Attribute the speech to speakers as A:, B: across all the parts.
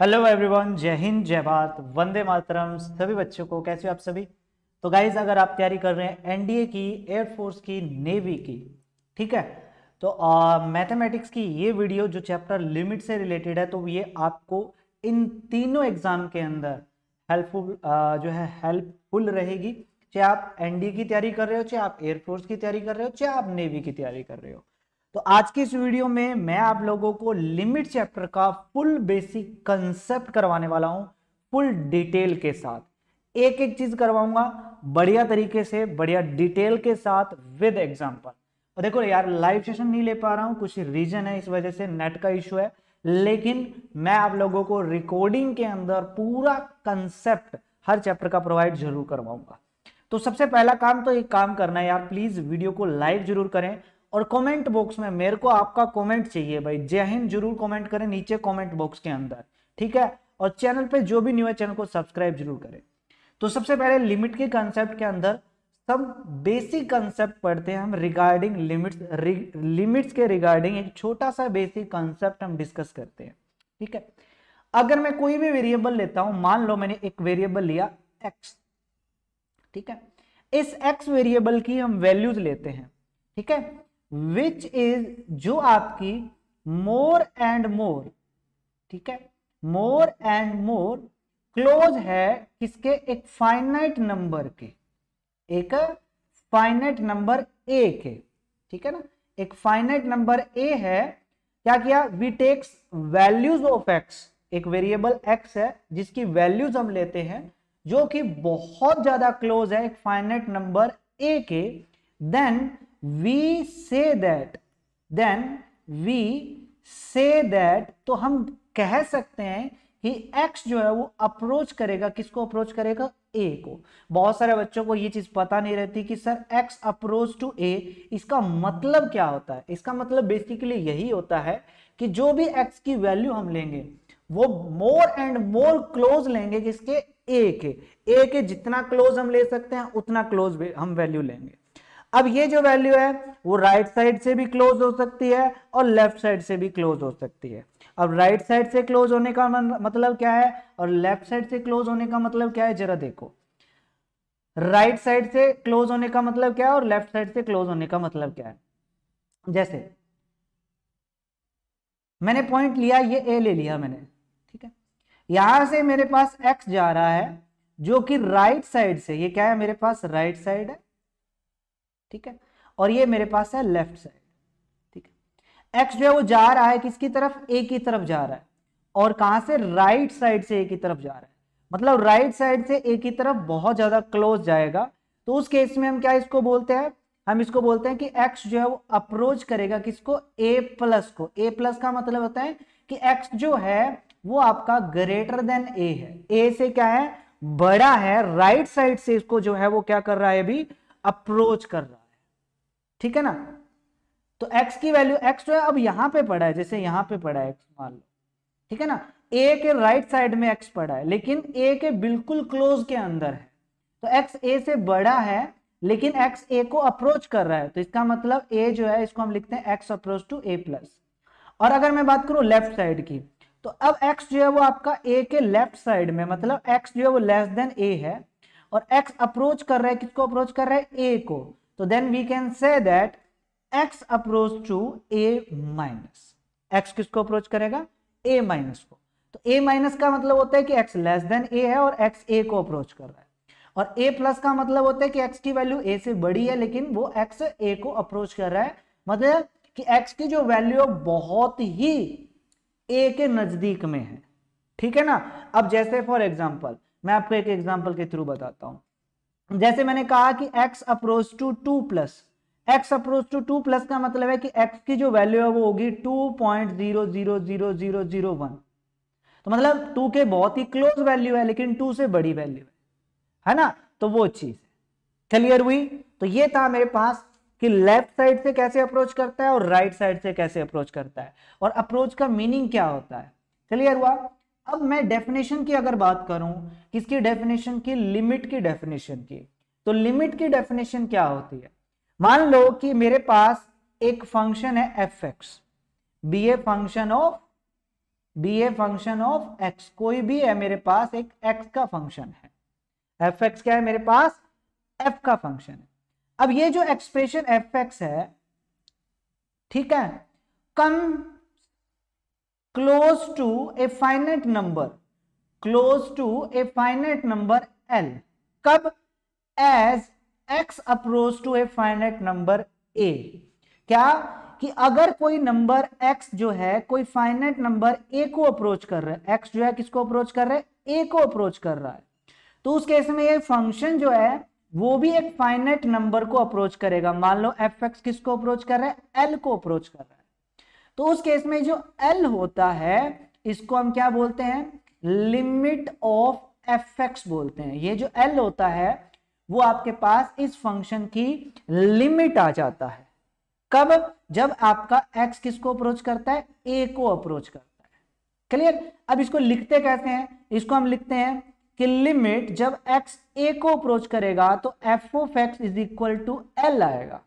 A: Hello everyone जय हिंद जय भारत वंदे मातरम सभी बच्चों को कैसे हो आप सभी तो गाइज अगर आप तैयारी कर रहे हैं एनडीए की एयरफोर्स की नेवी की ठीक है तो मैथमेटिक्स की ये वीडियो जो चैप्टर लिमिट से रिलेटेड है तो ये आपको इन तीनों एग्जाम के अंदर हेल्पफुल जो है हेल्पफुल रहेगी चाहे आप एनडीए की तैयारी कर रहे हो चाहे आप एयरफोर्स की तैयारी कर रहे हो चाहे आप नेवी की तैयारी कर रहे हो तो आज की इस वीडियो में मैं आप लोगों को लिमिट चैप्टर का फुल बेसिक कंसेप्ट करवाने वाला हूं फुल डिटेल के साथ एक एक चीज करवाऊंगा बढ़िया तरीके से बढ़िया डिटेल के साथ विद एग्जाम्पल और देखो यार लाइव सेशन नहीं ले पा रहा हूं कुछ रीजन है इस वजह से नेट का इश्यू है लेकिन मैं आप लोगों को रिकॉर्डिंग के अंदर पूरा कंसेप्ट हर चैप्टर का प्रोवाइड जरूर करवाऊंगा तो सबसे पहला काम तो एक काम करना है यार प्लीज वीडियो को लाइव जरूर करें और कमेंट बॉक्स में मेरे को आपका कमेंट चाहिए भाई जय हिंद जरूर कमेंट करें नीचे कमेंट बॉक्स के अंदर ठीक है और चैनल पे जो भी न्यू है चैनल को सब्सक्राइब जरूर करें तो सबसे पहले लिमिट के कंसेप्ट के अंदर सब बेसिक कंसेप्ट पढ़ते हैं हम रिगार्डिंग लिमिट्स लिमिट्स के रिगार्डिंग एक छोटा सा बेसिक कंसेप्ट हम डिस्कस करते हैं ठीक है अगर मैं कोई भी वेरिएबल लेता हूं मान लो मैंने एक वेरिएबल लिया एक्स ठीक है इस एक्स वेरिएबल की हम वैल्यूज लेते हैं ठीक है विच इज जो आपकी मोर एंड मोर ठीक है मोर एंड मोर क्लोज है किसके एक फाइनाइट नंबर के एक फाइनाइट नंबर ए के ठीक है ना एक फाइनाइट नंबर ए है क्या किया we takes values of x एक वेरिएबल एक्स है जिसकी वैल्यूज हम लेते हैं जो कि बहुत ज्यादा क्लोज है एक फाइनाइट नंबर ए के then we say that then we say that तो हम कह सकते हैं कि एक्स जो है वो अप्रोच करेगा किसको अप्रोच करेगा ए को बहुत सारे बच्चों को ये चीज पता नहीं रहती कि sir x approach to a इसका मतलब क्या होता है इसका मतलब बेसिकली यही होता है कि जो भी एक्स की वैल्यू हम लेंगे वो मोर एंड मोर क्लोज लेंगे किसके ए के ए के जितना क्लोज हम ले सकते हैं उतना क्लोज हम वैल्यू लेंगे अब ये जो वैल्यू है वो राइट right साइड से भी क्लोज हो सकती है और लेफ्ट साइड से भी क्लोज हो सकती है अब राइट right साइड से क्लोज होने का मतलब क्या है और लेफ्ट साइड से क्लोज होने का मतलब क्या है जरा देखो राइट right साइड से क्लोज होने का मतलब क्या है और लेफ्ट साइड से क्लोज होने का मतलब क्या है जैसे मैंने पॉइंट लिया ये ए ले लिया मैंने ठीक है यहां से मेरे पास एक्स जा रहा है जो कि राइट साइड से ये क्या है मेरे पास राइट right साइड है ठीक है और ये मेरे पास है लेफ्ट साइड ठीक है एक्स जो है वो जा रहा है किसकी तरफ ए की तरफ जा रहा है और कहां से राइट साइड से ए की तरफ जा रहा है मतलब राइट साइड से ए की तरफ बहुत ज्यादा क्लोज जाएगा तो उस केस में हम क्या इसको बोलते हैं हम इसको बोलते हैं कि एक्स जो है वो अप्रोच करेगा किसको ए प्लस को ए प्लस का मतलब होता है कि एक्स जो है वो आपका ग्रेटर देन ए है ए से क्या है बड़ा है राइट साइड से इसको जो है वो क्या कर रहा है अभी अप्रोच कर रहा है ठीक है ना तो x की वैल्यू x जो है अब यहां पे पड़ा है जैसे यहाँ पे पड़ा है x मान लो ठीक है ना a के राइट साइड में x पड़ा है लेकिन a के बिल्कुल क्लोज के अंदर है तो x a से बड़ा है लेकिन x a को अप्रोच कर रहा है तो इसका मतलब a जो है इसको हम लिखते हैं x approach to a plus और अगर मैं बात करूं लेफ्ट साइड की तो अब x जो है वो आपका a के लेफ्ट साइड में मतलब x जो है वो लेस देन a है और x अप्रोच कर रहा है किसको अप्रोच कर रहा है a को So then we can say that x approach to a minus. x किसको अप्रोच करेगा ए माइनस को तो ए माइनस का मतलब होता है कि एक्स लेस देन ए है और एक्स ए को अप्रोच कर रहा है और ए प्लस का मतलब होता है कि एक्स की वैल्यू ए से बड़ी है लेकिन वो एक्स ए को अप्रोच कर रहा है मतलब कि एक्स की जो वैल्यू है बहुत ही ए के नजदीक में है ठीक है ना अब जैसे फॉर एग्जाम्पल मैं आपको एक एग्जाम्पल के थ्रू बताता हूँ जैसे मैंने कहा कि x approach to two plus x approach to two plus का मतलब है कि x की जो वैल्यू है वो होगी two point zero zero zero zero zero one तो मतलब टू के बहुत ही क्लोज वैल्यू है लेकिन टू से बड़ी वैल्यू है है ना तो वो चीज क्लियर हुई तो ये था मेरे पास कि लेफ्ट साइड से कैसे अप्रोच करता है और राइट right साइड से कैसे अप्रोच करता है और अप्रोच का मीनिंग क्या होता है क्लियर हुआ अब मैं डेफिनेशन की अगर बात करूं किसकी डेफिनेशन की लिमिट की डेफिनेशन की तो लिमिट की डेफिनेशन क्या होती है मान लो कि मेरे पास एक फंक्शन है f x be a function of be a function of x कोई भी है मेरे पास एक एक्स का फंक्शन है एफ एक्स क्या है मेरे पास एफ का फंक्शन है अब ये जो एक्सप्रेशन एफ एक्स है ठीक है come close to a finite number close to a finite number L कब as x approach to a finite number A क्या कि अगर कोई नंबर x जो है कोई फाइनेट नंबर A को अप्रोच कर रहा है x जो है किसको अप्रोच कर रहा है A को अप्रोच कर रहा है तो उस केस में ये फंक्शन जो है वो भी एक फाइनेट नंबर को अप्रोच करेगा मान लो एफ एक्स किसको अप्रोच कर रहा है एल को अप्रोच कर रहा है तो उस केस में जो एल होता है इसको हम क्या बोलते हैं लिमिट ऑफ एफ एक्स बोलते हैं ये जो एल होता है वो आपके पास इस फंक्शन की लिमिट आ जाता है कब जब आपका एक्स किसको अप्रोच करता है ए को अप्रोच करता है क्लियर अब इसको लिखते कैसे हैं इसको हम लिखते हैं कि लिमिट जब एक्स ए को अप्रोच करेगा तो f of x is equal to L आएगा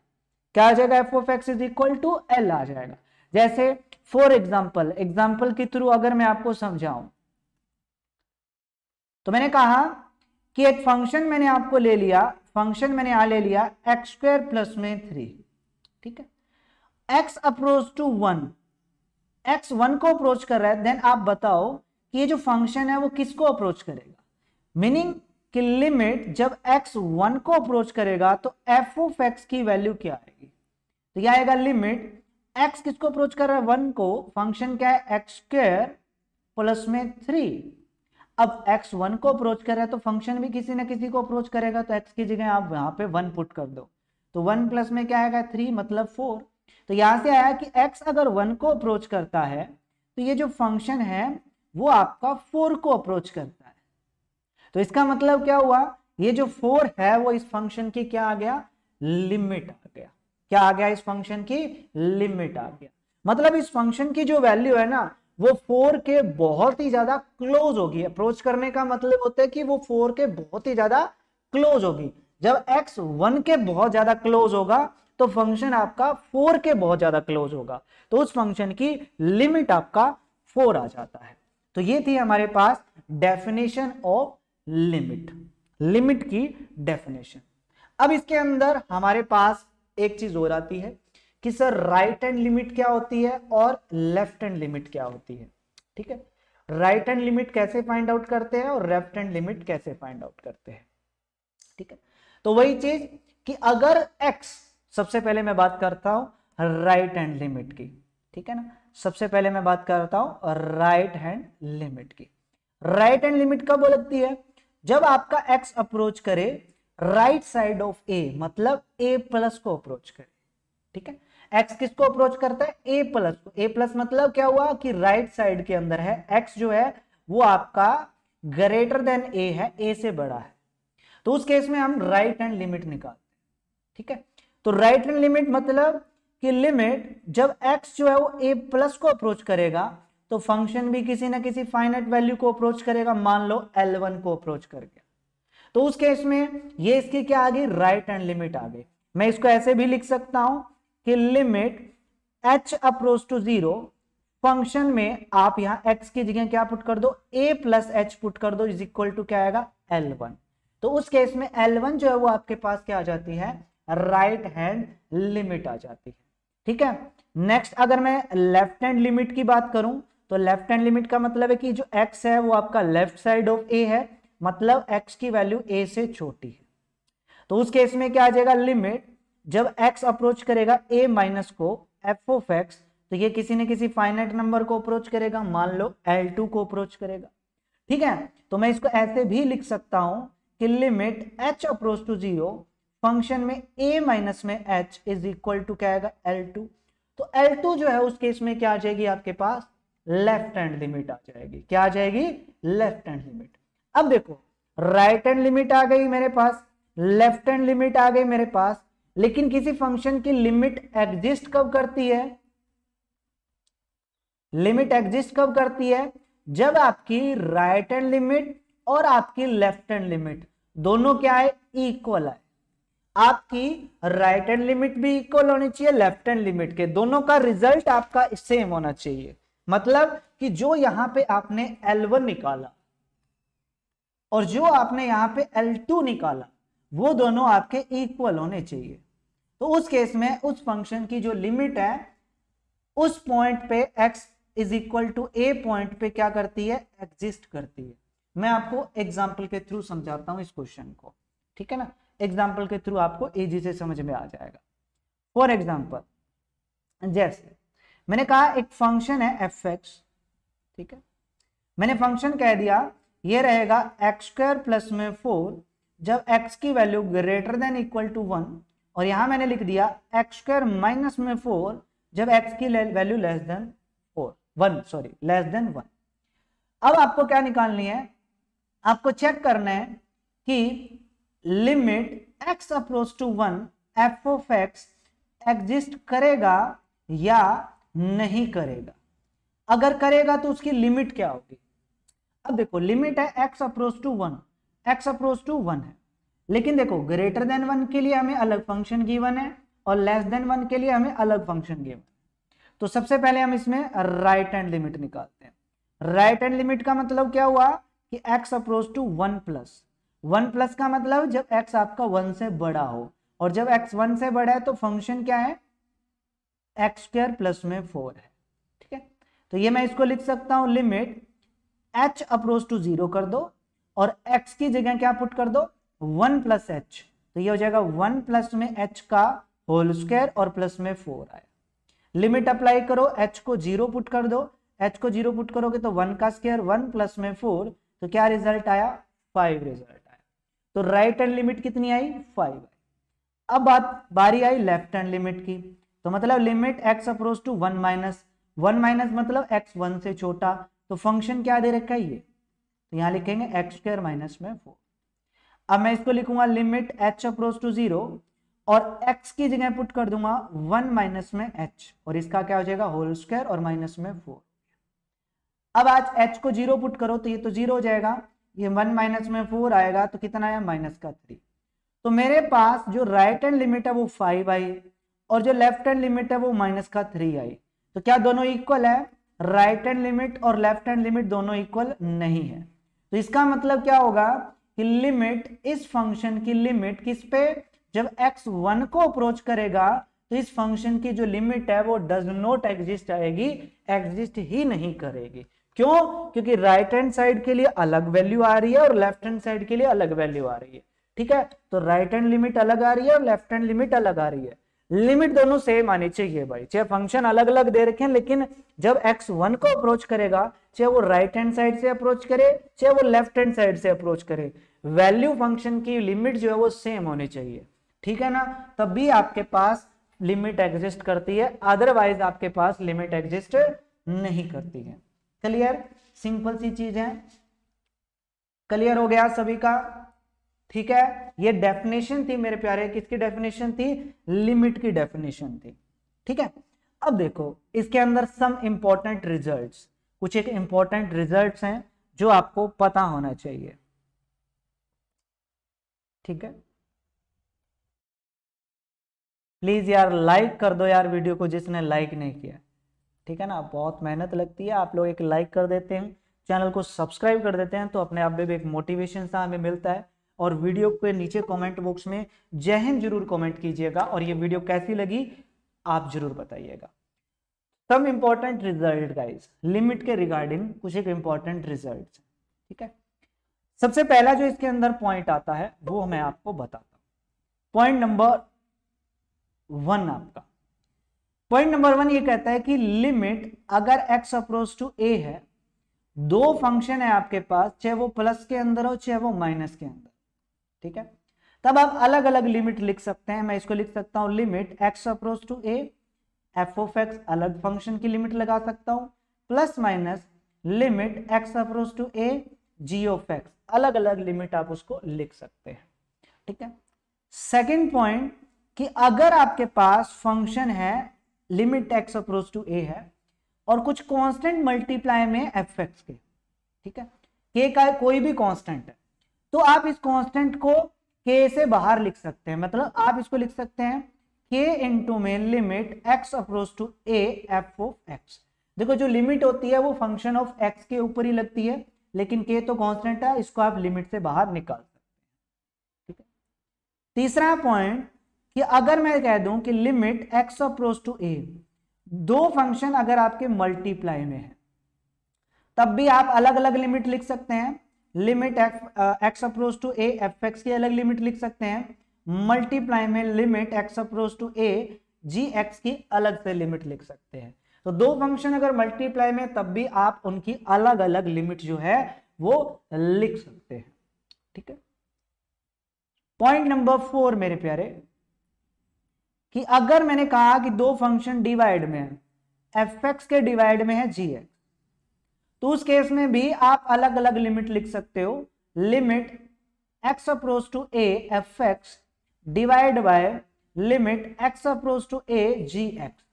A: क्या आ जाएगा f of x is equal to L आ जाएगा जैसे फॉर एग्जाम्पल एग्जाम्पल के थ्रू अगर मैं आपको समझाऊं तो मैंने कहा कि एक फंक्शन मैंने आपको ले लिया फंक्शन मैंने यहां ले लिया एक्स स्क्वायर प्लस में थ्री ठीक है x approach to one x one को अप्रोच कर रहा है देन आप बताओ कि ये जो फंक्शन है वो किसको अप्रोच करेगा मीनिंग कि लिमिट जब एक्स वन को अप्रोच करेगा तो एफ ओफ एक्स की वैल्यू क्या आएगी तो यह आएगा लिमिट एक्स किसको अप्रोच कर रहा है वन को फंक्शन क्या है एक्स स्क्र प्लस में थ्री अब एक्स वन को अप्रोच कर रहा है तो फंक्शन भी किसी ना किसी को अप्रोच करेगा तो एक्स की जगह आप यहाँ पे वन पुट कर दो तो वन प्लस में क्या आएगा थ्री मतलब फोर तो यहां से आया कि एक्स अगर वन को अप्रोच करता है तो ये जो फंक्शन है वो आपका फोर को अप्रोच करता है तो इसका मतलब क्या हुआ ये जो फोर है वो इस फंक्शन की क्या आ गया लिमिट आ क्या आ गया इस फंक्शन की लिमिट आ गया मतलब इस फंक्शन की जो वैल्यू है ना वो फोर के बहुत ही ज्यादा क्लोज होगी अप्रोच करने का मतलब होता है कि वो फोर के बहुत ही ज्यादा क्लोज होगी जब एक्स वन के बहुत ज्यादा क्लोज होगा तो फंक्शन आपका फोर के बहुत ज्यादा क्लोज होगा तो उस फंक्शन की लिमिट आपका फोर आ जाता है तो ये थी हमारे पास डेफिनेशन ऑफ लिमिट लिमिट की डेफिनेशन अब इसके अंदर हमारे पास एक चीज हो जाती है कि सर राइट हैंड लिमिट क्या होती है और लेफ्ट हैंड लिमिट क्या होती है ठीक है राइट हैंड लिमिट कैसे फाइंड आउट करते हैं और लेफ्ट हैंड लिमिट कैसे फाइंड आउट करते हैं ठीक है तो वही चीज कि अगर x सबसे पहले मैं बात करता हूं राइट हैंड लिमिट की ठीक है ना सबसे पहले मैं बात करता हूं राइट हैंड लिमिट की राइट हैंड लिमिट कब लगती है जब आपका एक्स अप्रोच करे राइट साइड ऑफ ए मतलब ए प्लस को अप्रोच करें ठीक है एक्स किसको अप्रोच करता है ए प्लस को ए प्लस मतलब क्या हुआ कि राइट साइड के अंदर है एक्स जो है वो आपका ग्रेटर देन ए है ए से बड़ा है तो उस केस में हम राइट हैंड लिमिट निकालते हैं ठीक है तो राइट हैंड लिमिट मतलब कि लिमिट जब एक्स जो है वो ए प्लस को अप्रोच करेगा तो फंक्शन भी किसी ना किसी फाइनेट वैल्यू को अप्रोच करेगा मान लो एल वन को अप्रोच कर गया तो उस केस में ये इसकी क्या आ गई राइट हैंड लिमिट आ गई मैं इसको ऐसे भी लिख सकता हूं कि limit h approach to zero function में आप यहां एक्स की जगह क्या पुट कर दो ए प्लस एच पुट कर दो इज इक्वल टू क्या आएगा एल वन तो उस केस में एल वन जो है वो आपके पास क्या आ जाती है राइट हैंड लिमिट आ जाती है ठीक है नेक्स्ट अगर मैं लेफ्ट हैंड लिमिट की बात करूं तो लेफ्ट हैंड लिमिट का मतलब है कि जो एक्स है वो आपका लेफ्ट साइड ऑफ ए है मतलब x की वैल्यू a से छोटी है तो उस केस में क्या आ जाएगा लिमिट जब x अप्रोच करेगा a माइनस को एफ ओफ एक्स तो ये किसी ने किसी फाइनाइट नंबर को अप्रोच करेगा मान लो L2 को अप्रोच करेगा ठीक है तो मैं इसको ऐसे भी लिख सकता हूं कि limit h approach to zero function में a माइनस में h इज इक्वल टू क्या आएगा टू तो टू जो है उस केस में क्या आ जाएगी आपके पास लेफ्ट हैंड लिमिट आ जाएगी क्या आ जाएगी लेफ्ट हैंड लिमिट अब देखो राइट हैंड लिमिट आ गई मेरे पास लेफ्ट हैंड लिमिट आ गई मेरे पास लेकिन किसी फंक्शन की लिमिट एग्जिस्ट कब करती है लिमिट एग्जिस्ट कब करती है जब आपकी राइट हैंड लिमिट और आपकी लेफ्ट हैंड लिमिट दोनों क्या है इक्वल है आपकी राइट हैंड लिमिट भी इक्वल होनी चाहिए लेफ्ट हैंड लिमिट के दोनों का रिजल्ट आपका सेम होना चाहिए मतलब कि जो यहां पे आपने L1 निकाला और जो आपने यहाँ पे L2 निकाला वो दोनों आपके इक्वल होने चाहिए तो उस केस में उस फंक्शन की जो लिमिट है उस पॉइंट पे x is equal to a point पे क्या करती है एग्जिस्ट करती है मैं आपको एग्जाम्पल के थ्रू समझाता हूँ इस क्वेश्चन को ठीक है ना एग्जाम्पल के थ्रू आपको एजी से समझ में आ जाएगा फॉर एग्जाम्पल जैसे मैंने कहा एक फंक्शन है एफ ठीक है मैंने फंक्शन कह दिया ये रहेगा एक्स स्क्वायर प्लस में फोर जब x की value greater than equal to one और यहां मैंने लिख दिया एक्स स्क्वायर माइनस में फोर जब x की value less than four one sorry less than one अब आपको क्या निकालनी है आपको चेक करना है कि limit x approach to one f of x exist करेगा या नहीं करेगा अगर करेगा तो उसकी लिमिट क्या होगी अब देखो लिमिट है x approach to one x approach to one है लेकिन देखो ग्रेटर देन वन के लिए हमें अलग फंक्शन गिवन है और लेस देन वन के लिए हमें अलग फंक्शन गिवन तो सबसे पहले हम इसमें राइट एंड लिमिट निकालते हैं राइट एंड लिमिट का मतलब क्या हुआ कि x approach to one plus one plus का मतलब जब x आपका वन से बड़ा हो और जब x वन से बड़ा है तो फंक्शन क्या है एक्स स्क्र प्लस में फोर है ठीक है तो ये मैं इसको लिख सकता हूं limit h approach to zero कर दो और एक्स की जगह क्या पुट कर दो वन प्लस एच तो ये हो जाएगा वन प्लस में एच का होल स्क्वायर और प्लस में फोर आया लिमिट अप्लाई करो एच को जीरो पुट कर दो एच को जीरो पुट करोगे तो वन का स्क्वायर वन प्लस में फोर तो क्या रिजल्ट आया फाइव रिजल्ट आया तो राइट हैंड लिमिट कितनी आई फाइव आई अब बात बारी आई लेफ्ट हैंड लिमिट की तो मतलब limit x approach to one minus one minus मतलब एक्स वन से छोटा तो फंक्शन क्या दे रखा है ये तो यहां लिखेंगे एक्स स्क्र माइनस में फोर अब मैं इसको लिखूंगा limit h approach to zero और x की जगह पुट कर दूंगा वन माइनस में h और इसका क्या हो जाएगा होल स्क्वायर और माइनस में फोर अब आज h को जीरो पुट करो तो ये तो जीरो हो जाएगा ये वन माइनस में फोर आएगा तो कितना आया माइनस का थ्री तो मेरे पास जो राइट हैंड लिमिट है वो फाइव आई और जो लेफ्ट हैंड लिमिट है वो माइनस का थ्री आई तो क्या दोनों इक्वल है राइट हैंड लिमिट और लेफ्ट हैंड लिमिट दोनों इक्वल नहीं है तो इसका मतलब क्या होगा कि लिमिट इस फंक्शन की लिमिट किस पे जब x वन को अप्रोच करेगा तो इस फंक्शन की जो लिमिट है वो डज नॉट एग्जिस्ट आएगी एग्जिस्ट ही नहीं करेगी क्यों क्योंकि राइट हैंड साइड के लिए अलग वैल्यू आ रही है और लेफ्ट हैंड साइड के लिए अलग वैल्यू आ रही है ठीक है तो राइट हैंड लिमिट अलग आ रही है और लेफ्ट हैंड लिमिट अलग आ रही है लिमिट दोनों सेम आनी चाहिए भाई चाहे फंक्शन अलग अलग दे रखे हैं लेकिन जब एक्स वन को अप्रोच करेगा चाहे वो राइट हैंड साइड से अप्रोच करे चाहे वो लेफ्ट हैंड साइड से अप्रोच करे वैल्यू फंक्शन की लिमिट जो है वो सेम होनी चाहिए ठीक है ना तब भी आपके पास लिमिट एग्जिस्ट करती है अदरवाइज आपके पास लिमिट एग्जिस्ट नहीं करती है क्लियर सिंपल सी चीज है क्लियर हो गया सभी का ठीक है ये डेफिनेशन थी मेरे प्यारे किसकी डेफिनेशन थी लिमिट की डेफिनेशन थी ठीक है अब देखो इसके अंदर सम इंपॉर्टेंट रिजल्ट कुछ एक इंपॉर्टेंट रिजल्ट हैं जो आपको पता होना चाहिए ठीक है प्लीज यार लाइक कर दो यार वीडियो को जिसने लाइक नहीं किया ठीक है ना बहुत मेहनत लगती है आप लोग एक लाइक कर देते हैं चैनल को सब्सक्राइब कर देते हैं तो अपने आप में भी एक मोटिवेशन सा हमें मिलता है और वीडियो के नीचे कमेंट बॉक्स में जय हिंद जरूर कमेंट कीजिएगा और ये वीडियो कैसी लगी आप जरूर बताइएगा some important result guys limit के रिगार्डिंग कुछ एक इंपॉर्टेंट रिजल्ट ठीक है सबसे पहला जो इसके अंदर पॉइंट आता है वो मैं आपको बताता हूं पॉइंट नंबर वन आपका पॉइंट नंबर वन ये कहता है कि लिमिट अगर एक्स अप्रोच टू ए है दो फंक्शन है आपके पास चाहे वो प्लस के अंदर हो चाहे वो माइनस के अंदर ठीक है तब आप अलग अलग लिमिट लिख सकते हैं मैं इसको लिख सकता हूं limit x approach to a f of x अलग फंक्शन की लिमिट लगा सकता हूं plus minus limit x approach to a g of x अलग अलग लिमिट आप उसको लिख सकते हैं ठीक है सेकेंड पॉइंट कि अगर आपके पास फंक्शन है limit x approach to a है और कुछ कॉन्स्टेंट मल्टीप्लाई में एफ एक्स के ठीक है के का कोई भी कॉन्स्टेंट है तो आप इस कांस्टेंट को के से बाहर लिख सकते हैं मतलब आप इसको लिख सकते हैं के इंटू में limit x approach to a f of x देखो जो लिमिट होती है वो फंक्शन ऑफ एक्स के ऊपर ही लगती है लेकिन के तो कॉन्स्टेंट है इसको आप लिमिट से बाहर निकाल सकते हैं ठीक है तीसरा पॉइंट कि अगर मैं कह दूं कि limit x approach to a दो फंक्शन अगर आपके मल्टीप्लाई में है तब भी आप अलग अलग लिमिट लिख सकते हैं limit f x approach to a f x की अलग लिमिट लिख सकते हैं मल्टीप्लाई में limit x approach to a g x की अलग से लिमिट लिख सकते हैं तो दो फंक्शन अगर मल्टीप्लाई में तब भी आप उनकी अलग अलग लिमिट जो है वो लिख सकते हैं ठीक है पॉइंट नंबर फोर मेरे प्यारे कि अगर मैंने कहा कि दो फंक्शन डिवाइड में है एफ एक्स के डिवाइड में है जी एक्स तो उस केस में भी आप अलग अलग लिमिट लिख सकते हो limit x approach to a f x divide by limit x approach to a g x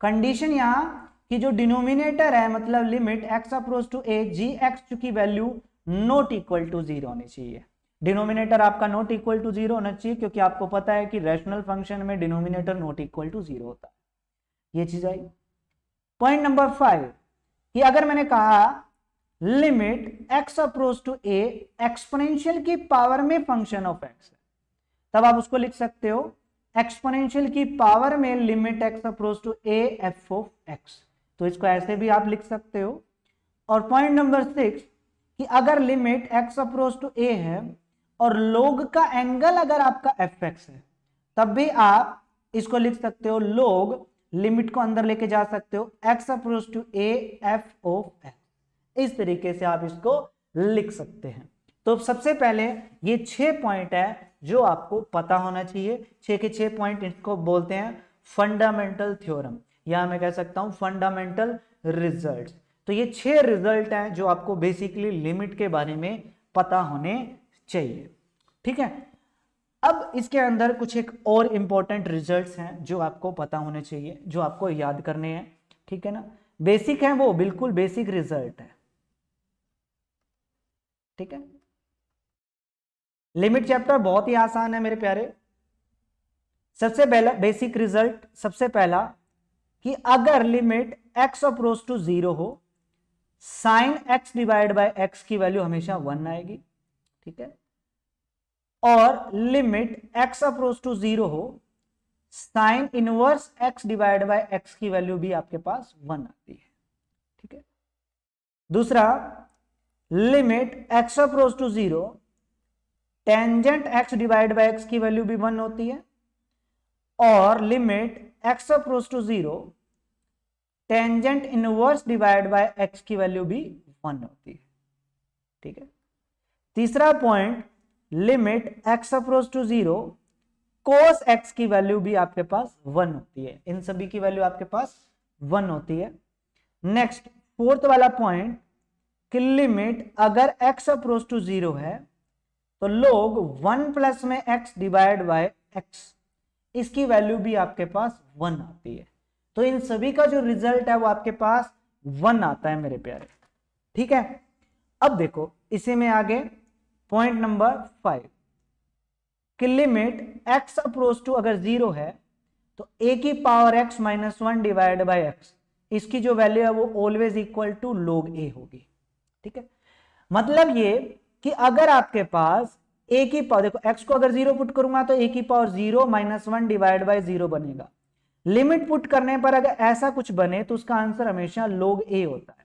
A: condition यहां कि जो डिनोमिनेटर है मतलब limit x approach to a g x की value not equal to zero होनी चाहिए डिनोमिनेटर आपका note equal to zero होना चाहिए क्योंकि आपको पता है कि रैशनल फंक्शन में denominator not equal to zero होता है ये चीज आई पॉइंट नंबर फाइव कि अगर मैंने कहा limit x approach to a exponential की पावर में फंक्शन ऑफ एक्स तब आप उसको लिख सकते हो एक्सपोनेंशियल की पावर में limit x approach to a f of x तो इसको ऐसे भी आप लिख सकते हो और पॉइंट नंबर सिक्स कि अगर limit x approach to a है और लोग का एंगल अगर आपका एफ एक्स है तब भी आप इसको लिख सकते हो लोग लिमिट को अंदर लेके जा सकते हो x approach to a f of x इस तरीके से आप इसको लिख सकते हैं तो सबसे पहले ये छह पॉइंट है जो आपको पता होना चाहिए छह के छह पॉइंट इसको बोलते हैं फंडामेंटल थ्योरम या मैं कह सकता हूं फंडामेंटल रिजल्ट तो ये छह रिजल्ट हैं जो आपको बेसिकली लिमिट के बारे में पता होने चाहिए ठीक है अब इसके अंदर कुछ एक और इम्पोर्टेंट रिजल्ट्स हैं जो आपको पता होने चाहिए जो आपको याद करने हैं ठीक है ना बेसिक है वो बिल्कुल बेसिक रिजल्ट है ठीक है लिमिट चैप्टर बहुत ही आसान है मेरे प्यारे सबसे पहला बेसिक रिजल्ट सबसे पहला कि अगर limit x approach to zero हो sine x divide by x की वैल्यू हमेशा वन आएगी ठीक है और limit x approach to zero हो sine inverse x divide by x की वैल्यू भी आपके पास वन आती है ठीक है दूसरा limit x approach to zero tangent x divide by x की वैल्यू भी वन होती है और limit x approach to zero tangent inverse divide by x की वैल्यू भी वन होती है ठीक है तीसरा point limit x approach to zero cos x की वैल्यू भी आपके पास वन होती है इन सभी की वैल्यू आपके पास वन होती है नेक्स्ट फोर्थ वाला पॉइंट कि लिमिट अगर एक्स अप्रोच टू जीरो है तो लोग वन प्लस में एक्स डिवाइड बाय एक्स इसकी वैल्यू भी आपके पास वन आती है तो इन सभी का जो रिजल्ट है वो आपके पास वन आता है मेरे प्यारे ठीक है अब देखो इसी में आगे पॉइंट नंबर फाइव कि लिमिट एक्स अप्रोच टू अगर जीरो है तो ए की power x minus one divide by x इसकी जो वैल्यू है वो ऑलवेज इक्वल टू लोग ए होगी ठीक है मतलब ये कि अगर आपके पास ए की पावर देखो एक्स को अगर जीरो पुट करूंगा तो ए की power zero minus one divide by zero बनेगा लिमिट पुट करने पर अगर ऐसा कुछ बने तो उसका आंसर हमेशा लोग ए होता है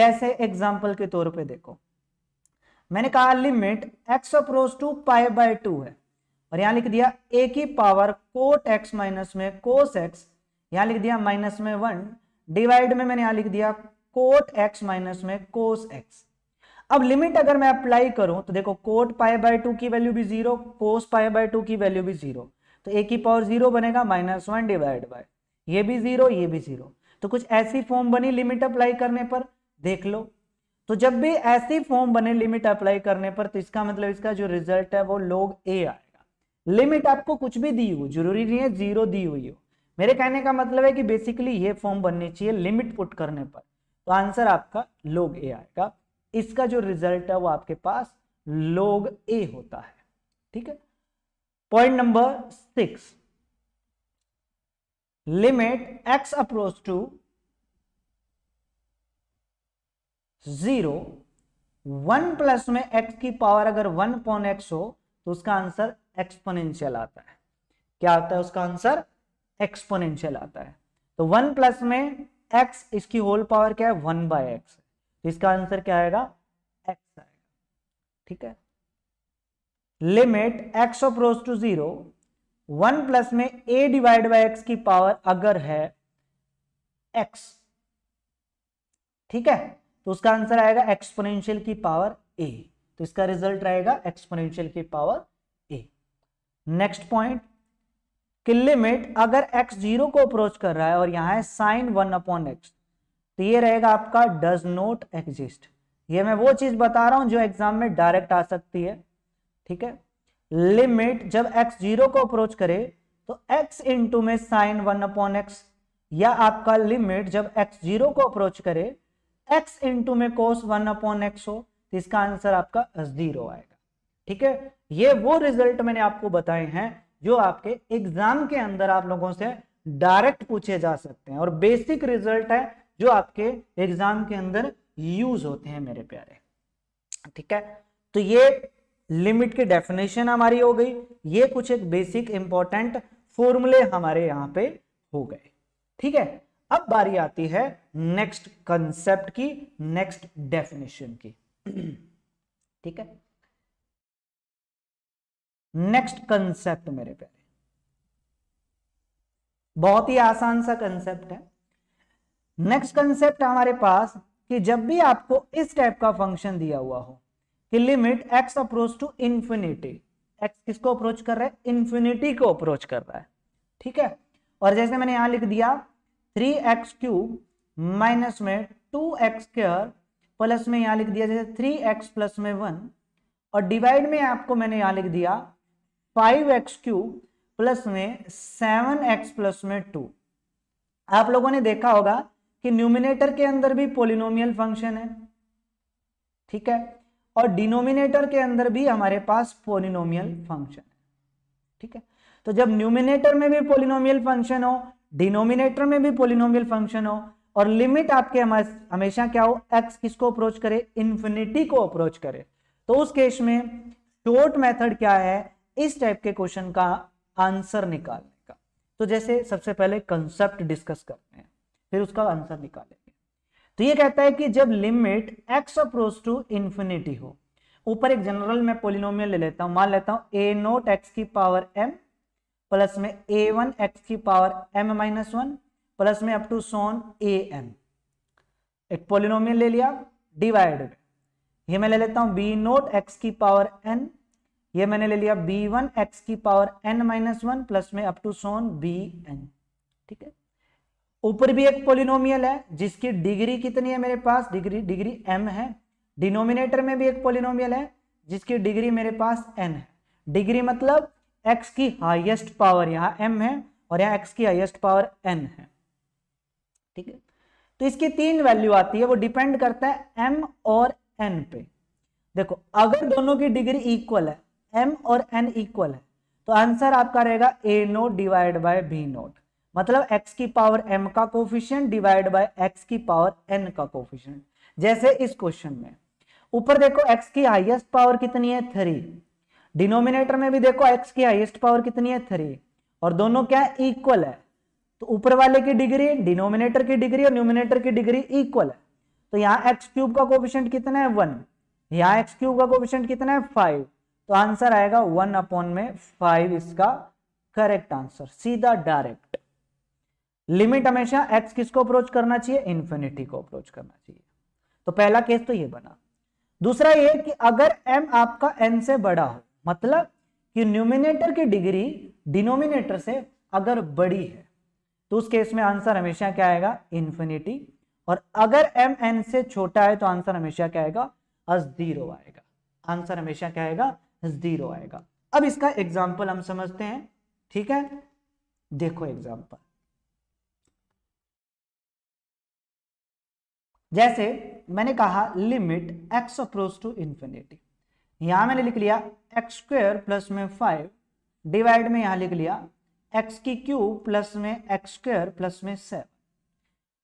A: जैसे एग्जाम्पल के तौर पर देखो मैंने कहा limit x approach to pi by two है और यहां लिख दिया ए की पावर कोट एक्स माइनस में कोस एक्स यहां लिख दिया माइनस में वन डिवाइड में मैंने यहां लिख दिया कोट एक्स माइनस में कोस एक्स अब लिमिट अगर मैं अप्लाई करूं तो देखो कोट पाए बाय टू की वैल्यू भी zero cos pi by two की वैल्यू भी जीरो तो ए की पावर जीरो बनेगा माइनस वन डिवाइड बाय ये भी जीरो ये भी जीरो तो कुछ ऐसी फॉर्म बनी लिमिट अप्लाई करने पर देख लो तो जब भी ऐसी फॉर्म बने लिमिट अप्लाई करने पर तो इसका मतलब इसका जो रिजल्ट है वो लोग ए आएगा लिमिट आपको कुछ भी दी हो जरूरी नहीं है जीरो दी हुई हो मेरे कहने का मतलब है कि बेसिकली ये फॉर्म बननी चाहिए लिमिट पुट करने पर तो आंसर आपका लोग ए आएगा इसका जो रिजल्ट है वो आपके पास लोग ए होता है ठीक है point number six limit x approach to zero one plus में एक्स की पावर अगर वन पॉन एक्स हो तो उसका आंसर एक्सपोनेंशियल आता है क्या आता है उसका आंसर एक्सपोनेंशियल आता है तो वन प्लस में एक्स इसकी होल पावर क्या है वन बाय एक्स तो इसका आंसर क्या आएगा एक्स आएगा ठीक है limit x approach to zero one plus में ए डिवाइड बाय एक्स की पावर अगर है एक्स ठीक है तो उसका आंसर आएगा एक्सपोनेंशियल की पावर ए तो इसका रिजल्ट रहेगा एक्सपोनेंशियल की पावर ए नेक्स्ट पॉइंट कि लिमिट अगर एक्स जीरो को अप्रोच कर रहा है और यहां है साइन वन अपॉन एक्स तो ये रहेगा आपका डज नॉट एग्जिस्ट ये मैं वो चीज बता रहा हूं जो एग्जाम में डायरेक्ट आ सकती है ठीक है लिमिट जब एक्स जीरो को अप्रोच करे तो एक्स इंटू में साइन वन अपॉन एक्स या आपका लिमिट जब एक्स जीरो को अप्रोच करे एक्स इंटू में कोस वन अपॉन एक्स हो तो इसका आंसर आपका जीरो आएगा ठीक है ये वो रिजल्ट मैंने आपको बताए हैं जो आपके एग्जाम के अंदर आप लोगों से डायरेक्ट पूछे जा सकते हैं और बेसिक रिजल्ट है जो आपके एग्जाम के अंदर यूज होते हैं मेरे प्यारे ठीक है तो ये लिमिट की डेफिनेशन हमारी हो गई ये कुछ एक बेसिक इंपॉर्टेंट फॉर्मूले हमारे यहां पे हो गए ठीक है अब बारी आती है नेक्स्ट कंसेप्ट की नेक्स्ट डेफिनेशन की ठीक है नेक्स्ट कंसेप्ट मेरे प्यारे बहुत ही आसान सा कंसेप्ट है नेक्स्ट कंसेप्ट हमारे पास कि जब भी आपको इस टाइप का फंक्शन दिया हुआ हो कि limit x approach to infinity x किसको अप्रोच कर रहा है इंफिनिटी को अप्रोच कर रहा है ठीक है और जैसे मैंने यहां लिख दिया थ्री एक्स क्यूब माइनस में टू एक्स स्क्र प्लस में यहां लिख दिया जैसे थ्री एक्स प्लस में वन और डिवाइड में आपको मैंने यहां लिख दिया फाइव एक्स क्यूब प्लस में सेवन एक्स प्लस में टू आप लोगों ने देखा होगा कि न्यूमिनेटर के अंदर भी पोलिनोमियल फंक्शन है ठीक है और डिनोमिनेटर के अंदर भी हमारे पास पोलिनोमियल फंक्शन है ठीक है तो जब न्यूमिनेटर में भी पोलिनोमियल फंक्शन हो डिनोमिनेटर में भी पोलिनोमियल फंक्शन हो और लिमिट आपके हमेशा क्या हो एक्स किसको अप्रोच करे इन्फिनिटी को अप्रोच करे तो उस केस में शोर्ट मेथड क्या है इस टाइप के क्वेश्चन का आंसर निकालने का तो जैसे सबसे पहले कंसेप्ट डिस्कस करते हैं फिर उसका आंसर निकालेंगे तो ये कहता है कि जब limit x approach to infinity हो ऊपर एक जनरल मैं पोलिनोमियल ले लेता हूं मान लेता हूं ए नोट एक्स की पावर एम प्लस में ए वन एक्स की power m minus one plus में up to so on a m एक पोलिनोमियल ले लिया डिवाइडेड ये मैं ले लेता हूं बी नोट एक्स की पावर एन ये मैंने ले लिया बी वन एक्स की power n minus one plus में up to so on b n ठीक है ऊपर भी एक पोलिनोमियल है जिसकी डिग्री कितनी है मेरे पास डिग्री डिग्री एम है डिनोमिनेटर में भी एक पोलिनोमियल है जिसकी डिग्री मेरे पास एन है डिग्री मतलब x की हाईएस्ट पावर यहाँ m है और यहाँ x की हाईएस्ट पावर n है ठीक है तो इसकी तीन वैल्यू आती है वो डिपेंड करता है m और n पे देखो अगर दोनों की डिग्री इक्वल है m और n इक्वल है तो आंसर आपका रहेगा a naught divide by b naught मतलब x की पावर m का कोफिशियंट डिवाइड बाय x की पावर n का कोफिशियंट जैसे इस क्वेश्चन में ऊपर देखो x की हाईएस्ट पावर कितनी है थ्री डिनोमिनेटर में भी देखो एक्स की हाइएस्ट पावर कितनी है थ्री और दोनों क्या है इक्वल है तो ऊपर वाले की डिग्री डिनोमिनेटर की डिग्री और न्यूमिनेटर की डिग्री इक्वल है तो यहाँ एक्स क्यूब का कोपिशेंट कितना है वन यहाँ एक्स क्यूब का कोपिशेंट कितना है फाइव तो आंसर आएगा वन अपॉन में फाइव इसका करेक्ट आंसर सीधा डायरेक्ट लिमिट हमेशा एक्स किसको अप्रोच करना चाहिए इन्फिनिटी को अप्रोच करना चाहिए तो पहला केस तो ये बना दूसरा ये कि अगर एम आपका एन से बड़ा हो मतलब कि न्यूमिनेटर की डिग्री डिनोमिनेटर से अगर बड़ी है तो उस केस में आंसर हमेशा क्या आएगा इन्फिनिटी और अगर एम एन से छोटा है तो आंसर हमेशा क्या आएगा जीरो आएगा आंसर हमेशा क्या आएगा जीरो आएगा अब इसका एग्जाम्पल हम समझते हैं ठीक है देखो एग्जाम्पल जैसे मैंने कहा limit x approach to infinity यहाँ मैंने लिख लिया एक्स स्क्वेयर प्लस में फाइव डिवाइड में यहाँ लिख लिया एक्स की क्यूब प्लस में एक्स स्क्वेयर प्लस में सेवन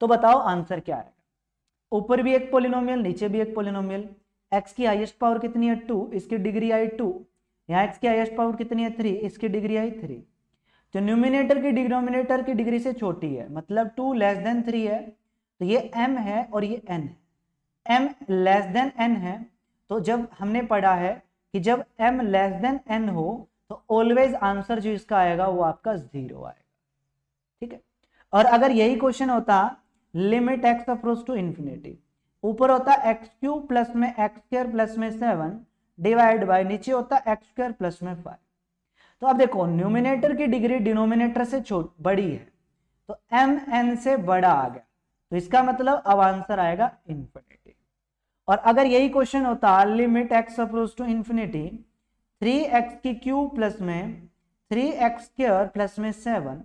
A: तो बताओ आंसर क्या आएगा ऊपर भी एक पोलिनोमियल नीचे भी एक पोलिनोमियल एक्स की हाइएस्ट पावर कितनी है टू इसकी डिग्री आई टू यहाँ एक्स की हाइएस्ट पावर कितनी है थ्री इसकी डिग्री आई थ्री तो न्यूमिनेटर की डिग्रोमिनेटर की डिग्री से छोटी है मतलब टू लेस देन थ्री है तो ये एम है और ये एन है एम लेस देन एन है तो जब हमने पढ़ा है कि जब m लेस देन n हो तो ऑलवेज आंसर जो इसका आएगा वो आपका जीरो आएगा ठीक है और अगर यही क्वेश्चन होता limit x approach to infinity ऊपर होता एक्स क्यू प्लस में एक्स स्क्र प्लस में सेवन डिवाइड बाय नीचे होता एक्स स्क्र प्लस में फाइव तो अब देखो न्यूमिनेटर की डिग्री डिनोमिनेटर से छोट बड़ी है तो एम एन से बड़ा आ गया तो इसका मतलब अब आंसर आएगा इन्फिनिटी और अगर यही क्वेश्चन होता limit x approach to infinity three x की क्यू प्लस में थ्री एक्स स्क्र प्लस में सेवन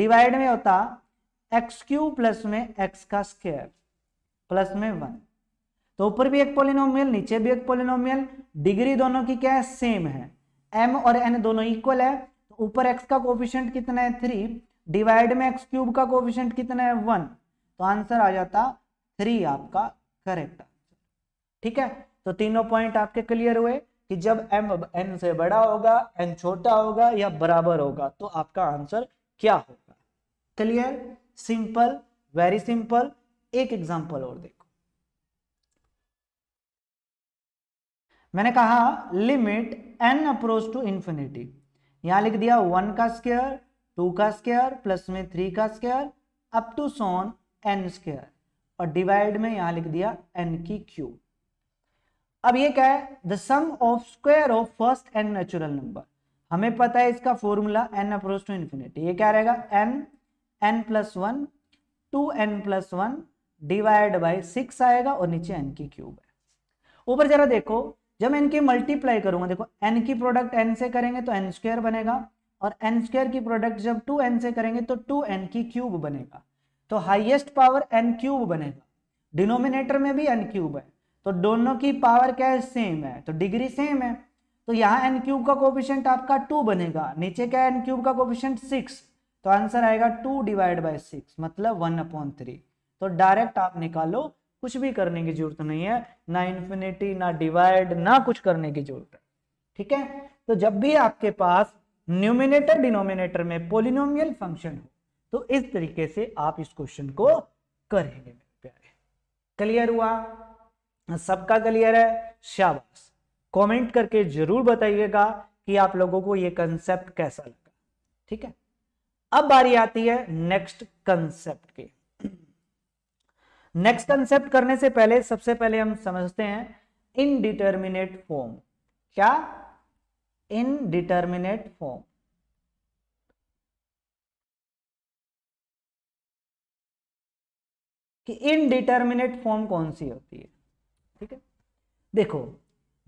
A: डिवाइड में होता एक्स क्यू प्लस में एक्स का स्क्र प्लस में वन तो ऊपर भी एक पोलिनोमियल नीचे भी एक पोलिनोमियल डिग्री दोनों की क्या है सेम है एम और एन दोनों इक्वल है तो ऊपर एक्स का कोफिशियंट कितना है थ्री डिवाइड में एक्स क्यूब का कोफिशियंट कितना है वन तो आंसर आ जाता थ्री आपका करेक्ट ठीक है तो तीनों पॉइंट आपके क्लियर हुए कि जब एम एन से बड़ा होगा एन छोटा होगा या बराबर होगा तो आपका आंसर क्या होगा क्लियर सिंपल वेरी सिंपल एक एग्जांपल और देखो मैंने कहा limit n approach to infinity यहां लिख दिया वन का स्केयर टू का स्केयर प्लस में थ्री का square up to so on n square और डिवाइड में यहां लिख दिया एन की क्यूब अब ये क्या है the sum of square of first n natural number हमें पता है इसका formula n approach to infinity ये क्या रहेगा n n plus one two n plus one divide by six आएगा और नीचे एन की क्यूब है ऊपर जरा देखो जब एन की मल्टीप्लाई करूंगा देखो एन की प्रोडक्ट एन से करेंगे तो एन स्क्वायर बनेगा और एन स्क्वायर की प्रोडक्ट जब टू एन से करेंगे तो टू एन की क्यूब बनेगा तो हाइएस्ट पावर एन क्यूब बनेगा डिनोमिनेटर में भी एन क्यूब है तो दोनों की पावर क्या है सेम है तो डिग्री सेम है तो यहाँ एन क्यूब का कोपिशेंट आपका टू बनेगा नीचे क्या है एन क्यूब का कोपिशेंट सिक्स तो आंसर आएगा टू डिवाइड बाई सिक्स मतलब वन अपॉन थ्री तो डायरेक्ट आप निकालो कुछ भी करने की जरूरत नहीं है ना इन्फिनिटी ना डिवाइड ना कुछ करने की जरूरत है ठीक है तो जब भी आपके पास न्यूमिनेटर डिनोमिनेटर में पोलिनोमियल फंक्शन हो तो इस तरीके से आप इस क्वेश्चन को करेंगे प्यारे क्लियर हुआ सबका क्लियर है शाबाश कमेंट करके जरूर बताइएगा कि आप लोगों को ये कंसेप्ट कैसा लगा ठीक है अब बारी आती है नेक्स्ट कंसेप्ट की नेक्स्ट कंसेप्ट करने से पहले सबसे पहले हम समझते हैं इनडिटर्मिनेट फॉर्म क्या इनडिटर्मिनेट फॉर्म कि इनडिटर्मिनेट फॉर्म कौन सी होती है ठीक है देखो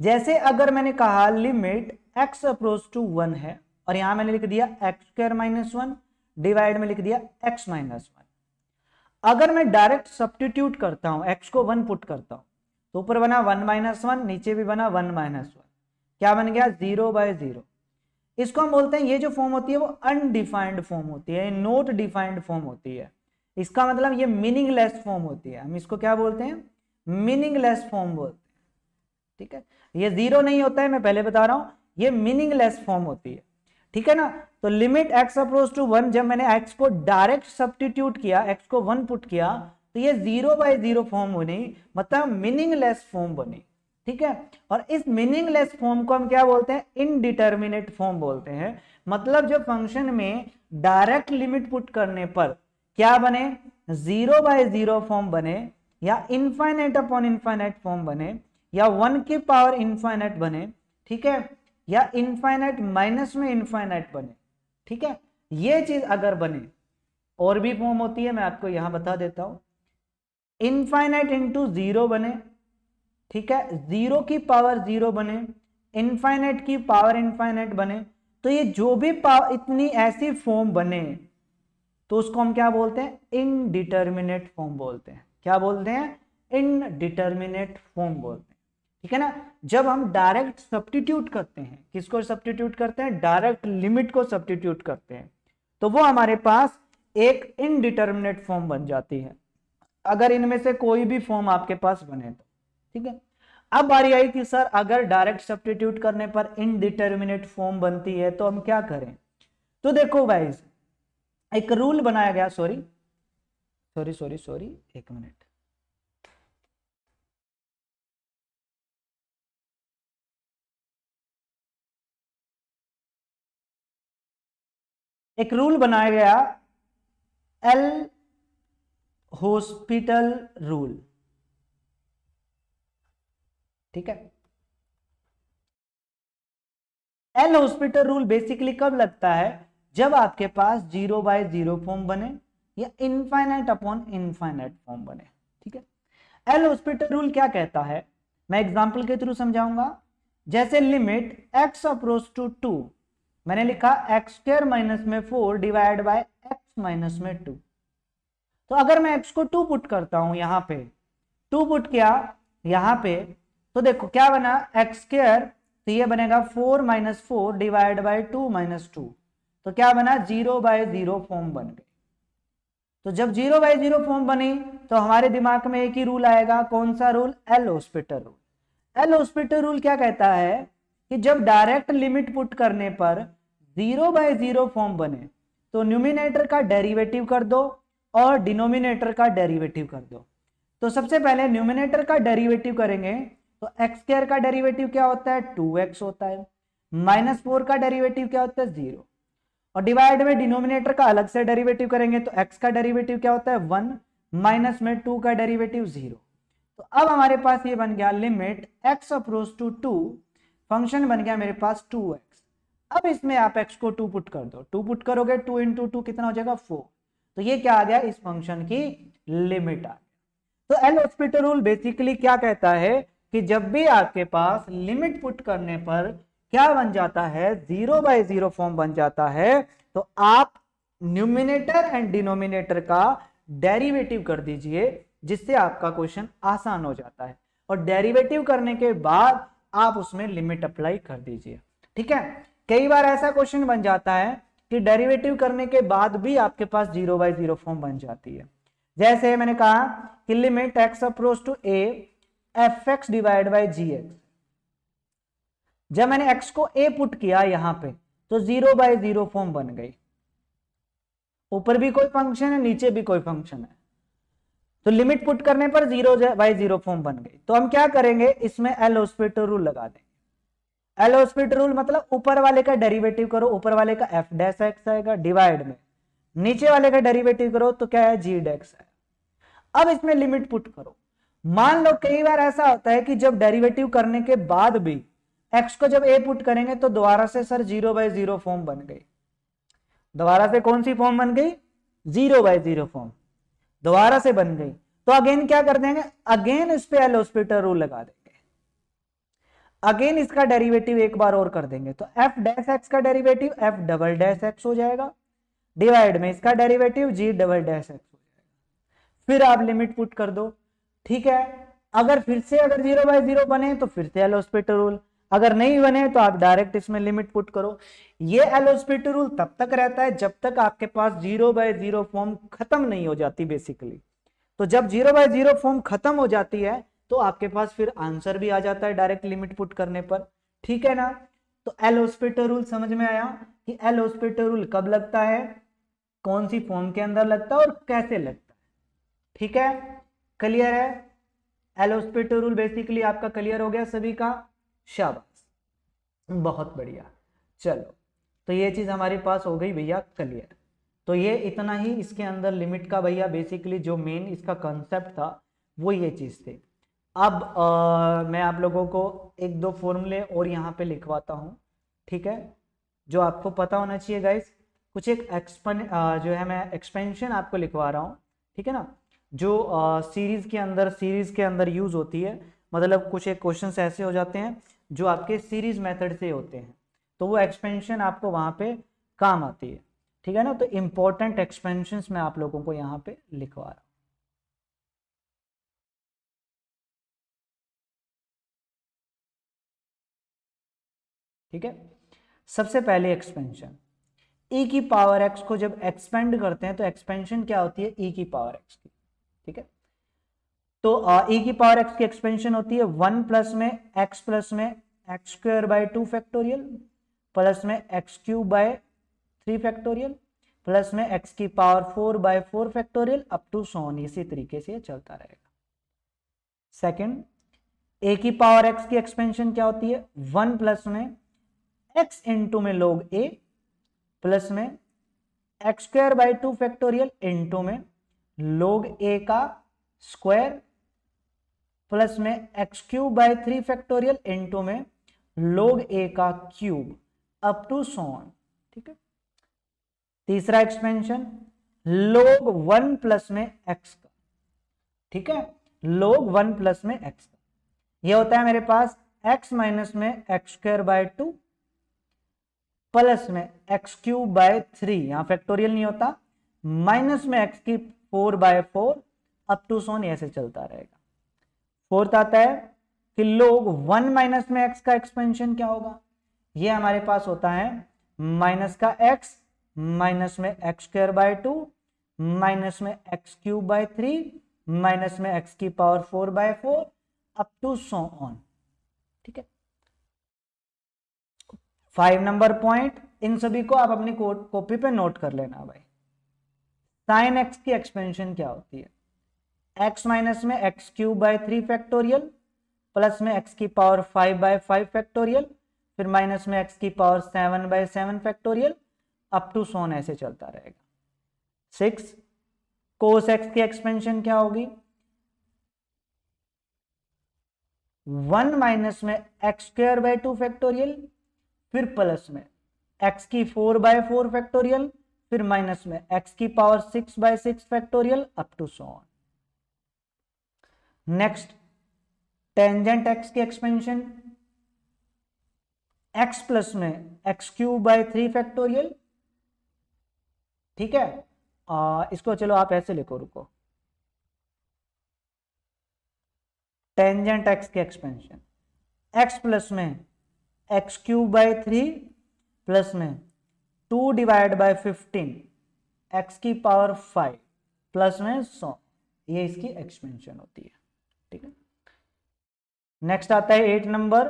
A: जैसे अगर मैंने कहा limit x approach to one है और यहां मैंने लिख दिया x square minus one divide में लिख दिया x माइनस वन अगर मैं डायरेक्ट सब्टीट्यूट करता हूं x को वन पुट करता हूं तो ऊपर बना वन माइनस वन नीचे भी बना वन माइनस वन क्या बन गया जीरो बाय जीरो इसको हम बोलते हैं ये जो फॉर्म होती है वो अनडिफाइंड फॉर्म होती है नोट डिफाइंड फॉर्म होती है इसका मतलब ये मीनिंगलेस फॉर्म होती है हम इसको क्या बोलते हैं मीनिंगलेस फॉर्म बोलते हैं ठीक है ये जीरो नहीं होता है मैं पहले बता रहा हूं ये मीनिंगलेस फॉर्म होती है ठीक है ना तो limit x approach to one जब मैंने एक्स को डायरेक्ट सब्सटीट्यूट किया एक्स को वन पुट किया तो ये जीरो बाय जीरो फॉर्म बनी मतलब मीनिंगलेस फॉर्म बनी ठीक है और इस मीनिंगलेस फॉर्म को हम क्या बोलते हैं इनडिटर्मिनेट फॉर्म बोलते हैं मतलब जब फंक्शन में डायरेक्ट लिमिट पुट करने पर क्या बने जीरो बाय जीरो फॉर्म बने या इनफाइनाइट अपॉन इनफाइनाइट फॉर्म बने या वन की पावर इनफाइनाइट बने ठीक है या इनफाइनाइट माइनस में इनफाइनाइट बने ठीक है ये चीज अगर बने और भी फॉर्म होती है मैं आपको यहां बता देता हूं इनफाइनाइट इंटू जीरो बने ठीक है जीरो की पावर जीरो बने इनफाइनाइट की पावर इनफाइनाइट बने तो ये जो भी पावर इतनी ऐसी फॉर्म बने तो उसको हम क्या बोलते हैं इनडिटर्मिनेट फॉर्म बोलते हैं क्या बोलते हैं इनडिटर्मिनेट फॉर्म बोलते हैं ठीक है ना जब हम डायरेक्ट सब्टीट्यूट करते हैं किसको सब्टीट्यूट करते हैं डायरेक्ट लिमिट को सब्टीट्यूट करते हैं तो वो हमारे पास एक इनडिटर्मिनेट फॉर्म बन जाती है अगर इनमें से कोई भी फॉर्म आपके पास बने तो ठीक है अब बारी आई कि सर अगर डायरेक्ट सब्टीट्यूट करने पर इनडिटर्मिनेट फॉर्म बनती है तो हम क्या करें तो देखो भाई एक रूल बनाया गया सॉरी सॉरी सॉरी सॉरी एक मिनट एक रूल बनाया गया एल हॉस्पिटल रूल ठीक है एल हॉस्पिटल रूल बेसिकली कब लगता है जब आपके पास जीरो बाय जीरो फॉर्म बने या इनफाइनाइट अपॉन इनफाइनाइट फॉर्म बने ठीक है एल हॉस्पिटल रूल क्या कहता है मैं एग्जाम्पल के थ्रू समझाऊंगा जैसे limit x approach to two मैंने लिखा एक्स स्क्र माइनस में four divide by x minus में टू तो अगर मैं एक्स को टू पुट करता हूं यहां पे टू पुट किया यहां पे तो देखो क्या बना एक्स स्क्र तो ये बनेगा four minus four divide by two minus two तो क्या बना जीरो बाय जीरो फॉर्म बन गए तो जब जीरो बाई जीरो फॉर्म बनी तो हमारे दिमाग में एक ही रूल आएगा कौन सा rule L'Hospital rule L'Hospital rule क्या कहता है कि जब डायरेक्ट लिमिट पुट करने पर जीरो बाय जीरो फॉर्म बने तो न्यूमिनेटर का डेरिवेटिव कर दो और डिनोमिनेटर का डेरिवेटिव कर दो तो सबसे पहले न्यूमिनेटर का डेरिवेटिव करेंगे तो एक्स का डेरिवेटिव क्या होता है टू एक्स होता है माइनस फोर का डेरिवेटिव क्या होता है जीरो और डिवाइड में डिनोमिनेटर का अलग से डेरिवेटिव करेंगे तो एक्स का डेरिवेटिव क्या होता है वन माइनस में टू का डेरिवेटिव जीरो तो अब हमारे पास ये बन गया limit x approach to two function बन गया मेरे पास टू एक्स अब इसमें आप एक्स को टू पुट कर दो टू पुट करोगे टू इंटू टू कितना हो जाएगा फोर तो ये क्या आ गया इस फंक्शन की लिमिट आ गया तो एल हॉस्पिटल रूल बेसिकली क्या कहता है कि जब भी आपके पास लिमिट पुट करने पर क्या बन जाता है जीरो बाय जीरो फॉर्म बन जाता है तो आप न्यूमिनेटर एंड डिनोमिनेटर का डेरिवेटिव कर दीजिए जिससे आपका क्वेश्चन आसान हो जाता है और डेरिवेटिव करने के बाद आप उसमें लिमिट अप्लाई कर दीजिए ठीक है कई बार ऐसा क्वेश्चन बन जाता है कि डेरिवेटिव करने के बाद भी आपके पास जीरो बाय जीरो फॉर्म बन जाती है जैसे मैंने कहा कि limit x approach to a f x divide by g x जब मैंने एक्स को ए पुट किया यहां पे तो जीरो बाय जीरो फॉर्म बन गई ऊपर भी कोई फंक्शन है नीचे भी कोई फंक्शन है तो लिमिट पुट करने पर जीरो बाई जीरो फॉर्म बन गई तो हम क्या करेंगे इसमें एल हॉस्पिटल रूल लगा देंगे एल हॉस्पिटल रूल मतलब ऊपर वाले का डेरिवेटिव करो ऊपर वाले का एफ डैश एक्स आएगा डिवाइड में नीचे वाले का डेरिवेटिव करो तो क्या है जी डैक्स है अब इसमें लिमिट पुट करो मान लो कई बार ऐसा होता है कि जब डेरिवेटिव करने के बाद भी एक्स को जब ए पुट करेंगे तो दोबारा से sir zero by zero form बन गई दोबारा से कौन सी फॉर्म बन गई जीरो बाय जीरो फॉर्म दोबारा से बन गई तो अगेन क्या कर देंगे अगेन इस पे एल हॉस्पिटल रूल लगा देंगे अगेन इसका डेरिवेटिव एक बार और कर देंगे तो एफ डैश एक्स का derivative F double dash X हो जाएगा डिवाइड में इसका derivative G double dash X हो जाएगा फिर आप लिमिट पुट कर दो ठीक है अगर फिर से अगर जीरो बाय जीरो बने तो फिर से एल हॉस्पिटल रूल अगर नहीं बने तो आप डायरेक्ट इसमें लिमिट पुट करो ये एलोस्पिट रूल तब तक रहता है जब तक आपके पास जीरो बाय जीरो फॉर्म खत्म नहीं हो जाती बेसिकली तो जब जीरो बाय जीरो फॉर्म खत्म हो जाती है तो आपके पास फिर आंसर भी आ जाता है डायरेक्ट लिमिट पुट करने पर ठीक है ना तो एल रूल समझ में आया कि एल रूल कब लगता है कौन सी फॉर्म के अंदर लगता है और कैसे लगता है ठीक है क्लियर है एल रूल बेसिकली आपका क्लियर हो गया सभी का शाबाश बहुत बढ़िया चलो तो ये चीज़ हमारे पास हो गई भैया क्लियर तो ये इतना ही इसके अंदर लिमिट का भैया बेसिकली जो मेन इसका कंसेप्ट था वो ये चीज़ थी अब आ, मैं आप लोगों को एक दो फॉर्मूले और यहाँ पे लिखवाता हूँ ठीक है जो आपको पता होना चाहिए गाइस कुछ एक एक्सपन जो है मैं एक्सपेंशन आपको लिखवा रहा हूँ ठीक है ना जो सीरीज़ के अंदर सीरीज़ के अंदर यूज़ होती है मतलब कुछ एक क्वेश्चन ऐसे हो जाते हैं जो आपके सीरीज मेथड से होते हैं तो वो एक्सपेंशन आपको वहाँ पे काम आती है ठीक है ना तो इम्पोर्टेंट एक्सपेंशन मैं आप लोगों को यहाँ पे लिखवा रहा ठीक है सबसे पहले एक्सपेंशन e की पावर x को जब एक्सपेंड करते हैं तो एक्सपेंशन क्या होती है e की पावर x की ठीक है तो ई e की पावर एक्स की एक्सपेंशन होती है वन प्लस में एक्स प्लस में x square by two factorial plus में x cube by three factorial plus में एक्स की power four by four factorial up to so on इसी तरीके से चलता रहेगा सेकेंड ए की पावर एक्स की एक्सपेंशन क्या होती है वन प्लस में एक्स इंटू में लोग ए प्लस में X square by two factorial into में लोग ए का स्क्वायर प्लस में x cube by three factorial into में लोग ए का क्यूब अप टू सोन ठीक है तीसरा एक्सपेंशन लोग वन प्लस में एक्स का ठीक है लोग वन प्लस में एक्स का यह होता है मेरे पास एक्स माइनस में x square by two plus में एक्स क्यूब बाय थ्री यहां फैक्टोरियल नहीं होता माइनस में एक्स की four by four up to so on ऐसे चलता रहेगा फोर्थ आता है कि लोग वन माइनस में एक्स का एक्सपेंशन क्या होगा ये हमारे पास होता है माइनस का एक्स माइनस में x square by two minus में x cube by three minus में एक्स की power four by four up to so on ठीक है फाइव नंबर पॉइंट इन सभी को आप अपनी कॉपी पे नोट कर लेना भाई साइन एक्स की एक्सपेंशन क्या होती है एक्स माइनस में x cube by three factorial plus में एक्स की power five by five factorial फिर माइनस में एक्स की power seven by seven factorial up to so on ऐसे चलता रहेगा सिक्स कोस एक्स की एक्सपेंशन क्या होगी वन माइनस में x square by two factorial फिर प्लस में एक्स की फोर बाय फोर फैक्टोरियल फिर माइनस में एक्स की power six by six factorial up to so on next tangent X की एक्सपेंशन एक्स प्लस में x cube by three factorial ठीक है आ, इसको चलो आप ऐसे लिखो रुको टेंजेंट एक्स की एक्सपेंशन एक्स प्लस में x cube by three plus में two divide by fifteen X की पावर फाइव प्लस में सौ ये इसकी एक्सपेंशन होती है नेक्स्ट आता है eight number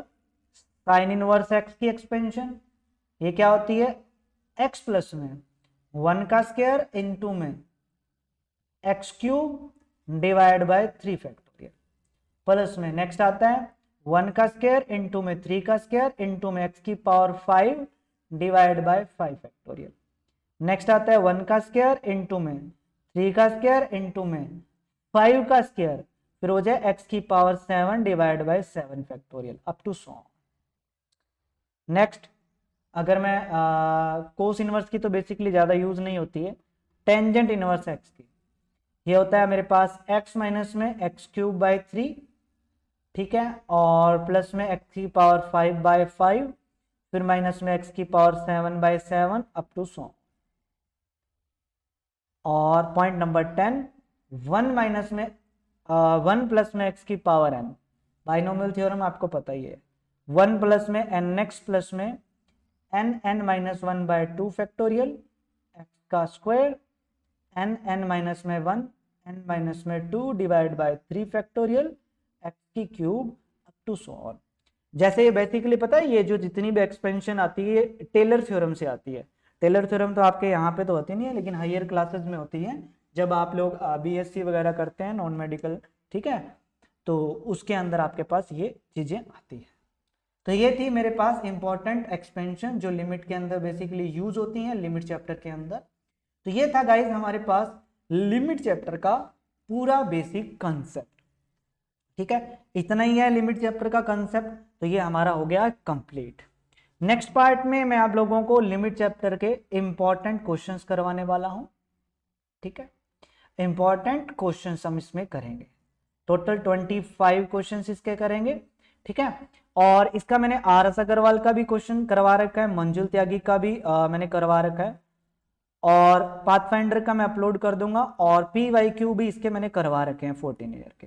A: sine inverse X की एक्सपेंशन ये क्या होती है एक्स प्लस में वन का स्केयर इन टू में x cube divide by three factorial plus में नेक्स्ट आता है वन का स्केयर इन टू में थ्री का स्केयर इन टू में एक्स की power five divide by five factorial next आता है वन का स्केयर इन टू में थ्री का स्केयर इन टू में फाइव का स्केयर फिर हो जाए एक्स की power seven divide by seven factorial up to so next अगर मैं कोस इनवर्स की तो बेसिकली ज़्यादा यूज नहीं होती है टेंजेंट इनवर्स एक्स की ये होता है मेरे पास एक्स माइनस में एक्स क्यूब बाई थ्री ठीक है और प्लस में एक्स की पावर फाइव बाय फाइव फिर माइनस में एक्स की power seven by seven up to so और point number ten one minus में वन प्लस में एक्स की पावर एन बाइनोमियल थ्योरम आपको पता ही है वन प्लस में एन एक्स प्लस में N N minus one by two factorial x का स्क्वायर एन एन माइनस में वन एन माइनस में two divide by three factorial X की cube up to so on जैसे ये basically पता है ये जो जितनी भी एक्सपेंशन आती है टेलर थ्योरम से आती है टेलर थ्योरम तो आपके यहाँ पे तो होती नहीं है लेकिन हायर क्लासेस में होती है जब आप लोग बीएससी वगैरह करते हैं नॉन मेडिकल ठीक है तो उसके अंदर आपके पास ये चीज़ें आती हैं तो ये थी मेरे पास इंपॉर्टेंट एक्सपेंशन जो लिमिट के अंदर बेसिकली यूज होती हैं लिमिट चैप्टर के अंदर तो ये था गाइज हमारे पास लिमिट चैप्टर का पूरा बेसिक कंसेप्ट ठीक है इतना ही है लिमिट चैप्टर का कंसेप्ट तो ये हमारा हो गया कंप्लीट नेक्स्ट पार्ट में मैं आप लोगों को लिमिट चैप्टर के इंपॉर्टेंट क्वेश्चंस करवाने वाला हूं ठीक है इंपॉर्टेंट क्वेश्चन हम इसमें करेंगे टोटल ट्वेंटी फाइव क्वेश्चन इसके करेंगे ठीक है और इसका मैंने आर एस अग्रवाल का भी क्वेश्चन करवा रखा है मंजुल त्यागी का भी आ, मैंने करवा रखा है और पाथफाइंडर का मैं अपलोड कर दूंगा और पी वाई क्यू भी इसके मैंने करवा रखे हैं फोर्टीन ईयर के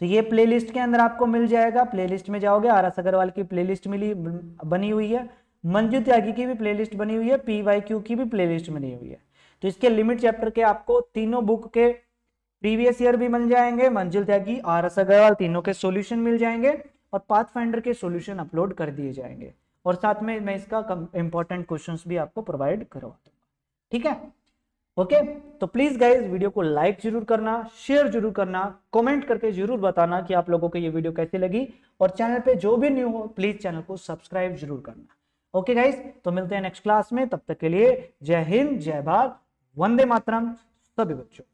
A: तो ये प्लेलिस्ट के अंदर आपको मिल जाएगा प्लेलिस्ट में जाओगे आर एस अग्रवाल की प्लेलिस्ट मिली बनी हुई है मंजू त्यागी की भी प्लेलिस्ट बनी हुई है पी वाई क्यू की भी प्लेलिस्ट बनी हुई है तो इसके लिमिट चैप्टर के आपको तीनों बुक के प्रीवियस ईयर भी मिल जाएंगे मंजिल त्यागी आर एस अग्रवाल तीनों के सोल्यूशन मिल जाएंगे और पाथ फाइंडर के सोल्यूशन अपलोड कर दिए जाएंगे और साथ में मैं इसका इंपॉर्टेंट क्वेश्चन भी आपको प्रोवाइड करवा दूंगा ठीक है ओके तो प्लीज गाइज वीडियो को लाइक जरूर करना शेयर जरूर करना कमेंट करके जरूर बताना कि आप लोगों को ये वीडियो कैसी लगी और चैनल पे जो भी न्यू हो प्लीज चैनल को सब्सक्राइब जरूर करना ओके okay गाइज तो मिलते हैं नेक्स्ट क्लास में तब तक के लिए जय हिंद जय भारत वंदे मातरम सभी बच्चों